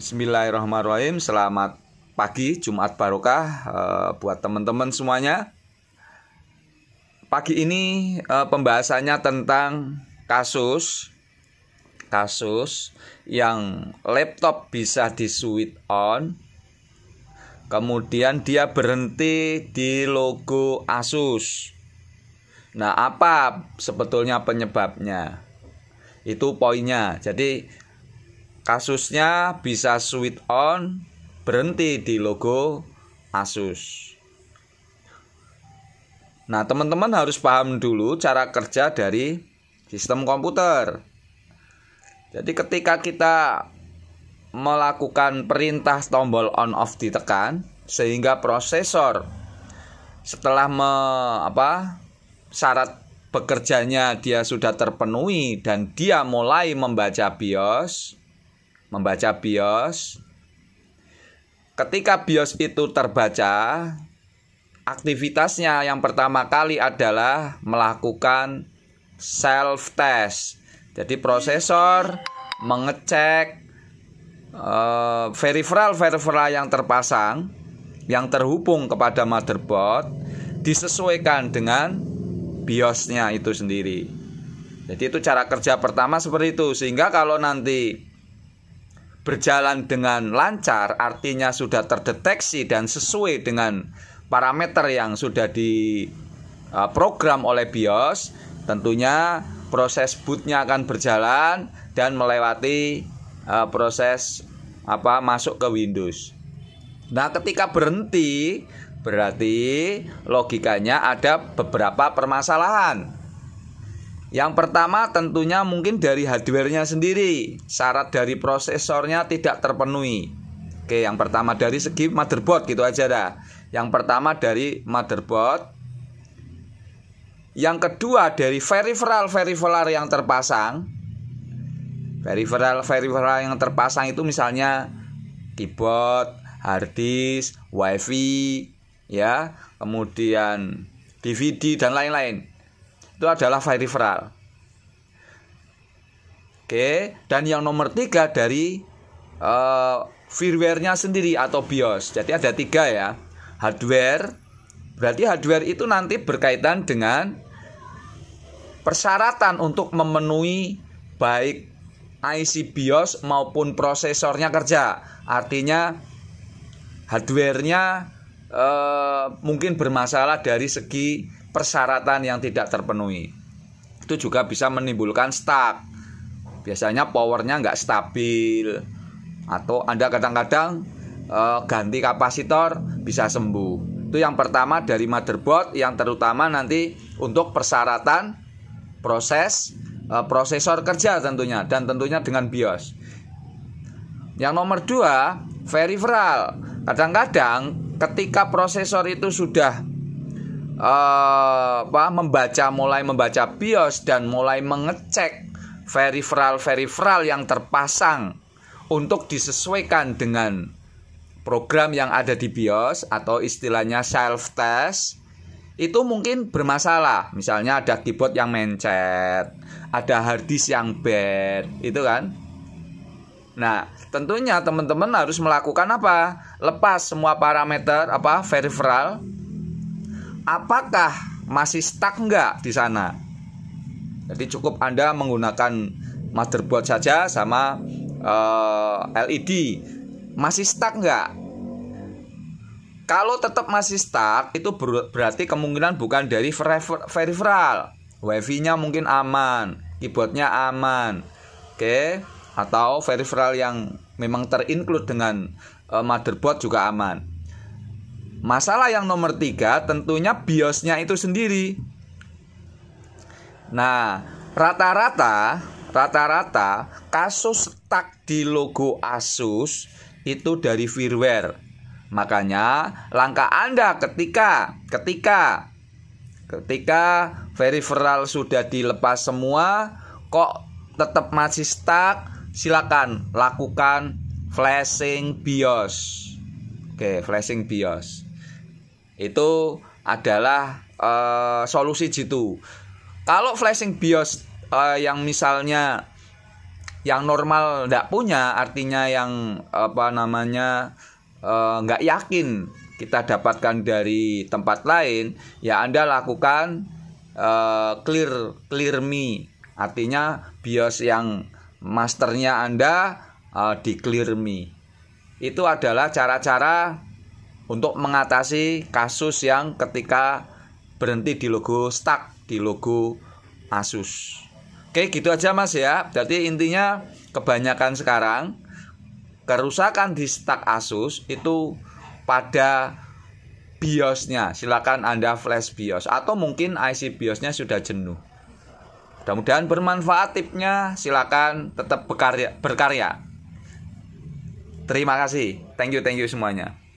Bismillahirrahmanirrahim. Selamat pagi Jumat Barokah eh, buat teman-teman semuanya. Pagi ini eh, pembahasannya tentang kasus kasus yang laptop bisa di switch on kemudian dia berhenti di logo Asus. Nah, apa sebetulnya penyebabnya? Itu poinnya. Jadi Kasusnya bisa switch on berhenti di logo Asus. Nah, teman-teman harus paham dulu cara kerja dari sistem komputer. Jadi ketika kita melakukan perintah tombol on off ditekan sehingga prosesor setelah me, apa syarat bekerjanya dia sudah terpenuhi dan dia mulai membaca BIOS membaca BIOS. Ketika BIOS itu terbaca, aktivitasnya yang pertama kali adalah melakukan self test. Jadi prosesor mengecek uh, eh, peripheral peripheral yang terpasang yang terhubung kepada motherboard disesuaikan dengan BIOSnya itu sendiri. Jadi itu cara kerja pertama seperti itu sehingga kalau nanti berjalan dengan lancar artinya sudah terdeteksi dan sesuai dengan parameter yang sudah diprogram eh, oleh BIOS tentunya proses bootnya akan berjalan dan melewati eh, proses apa masuk ke Windows. Nah, ketika berhenti berarti logikanya ada beberapa permasalahan. Yang pertama tentunya mungkin dari hardware sendiri, syarat dari prosesornya tidak terpenuhi. Oke, yang pertama dari segi motherboard gitu aja dah. Yang pertama dari motherboard. Yang kedua dari peripheral peripheral yang terpasang. Peripheral peripheral yang terpasang itu misalnya keyboard, harddisk, wifi, ya, kemudian DVD dan lain-lain itu adalah peripheral. Oke, dan yang nomor tiga dari uh, eh, firmware-nya sendiri atau BIOS. Jadi ada tiga ya. Hardware, berarti hardware itu nanti berkaitan dengan persyaratan untuk memenuhi baik IC BIOS maupun prosesornya kerja. Artinya hardware-nya uh, mungkin bermasalah dari segi persyaratan yang tidak terpenuhi. Itu juga bisa menimbulkan stuck. Biasanya powernya nggak stabil atau Anda kadang-kadang e, ganti kapasitor bisa sembuh. Itu yang pertama dari motherboard yang terutama nanti untuk persyaratan proses e, prosesor kerja tentunya dan tentunya dengan BIOS. Yang nomor dua, peripheral. Kadang-kadang ketika prosesor itu sudah uh, membaca mulai membaca BIOS dan mulai mengecek peripheral-peripheral yang terpasang untuk disesuaikan dengan program yang ada di BIOS atau istilahnya self test itu mungkin bermasalah. Misalnya ada keyboard yang mencet, ada harddisk yang bad, itu kan. Nah, tentunya teman-teman harus melakukan apa? Lepas semua parameter apa peripheral apakah masih stuck nggak di sana? Jadi cukup Anda menggunakan motherboard saja sama uh, eh, LED. Masih stuck nggak? Kalau tetap masih stuck, itu ber berarti kemungkinan bukan dari peripheral. Wifi-nya mungkin aman, keyboardnya aman, oke? Okay? Atau peripheral yang memang terinclude dengan uh, motherboard juga aman. Masalah yang nomor tiga tentunya biosnya itu sendiri. Nah, rata-rata rata-rata kasus tak di logo Asus itu dari firmware. Makanya langkah Anda ketika ketika ketika peripheral sudah dilepas semua kok tetap masih stuck silakan lakukan flashing BIOS. Oke, flashing BIOS. Itu adalah uh, solusi jitu. Kalau flashing BIOS uh, yang misalnya yang normal tidak punya, artinya yang apa namanya eh, nggak uh, yakin kita dapatkan dari tempat lain, ya Anda lakukan uh, clear clear me, artinya BIOS yang masternya Anda uh, di clear me. Itu adalah cara-cara untuk mengatasi kasus yang ketika berhenti di logo stuck di logo Asus. Oke, gitu aja Mas ya. Jadi intinya kebanyakan sekarang kerusakan di stuck Asus itu pada BIOS-nya. Silakan Anda flash BIOS atau mungkin IC BIOS-nya sudah jenuh. Mudah-mudahan bermanfaat tipnya. Silakan tetap berkarya. berkarya. Terima kasih. Thank you, thank you semuanya.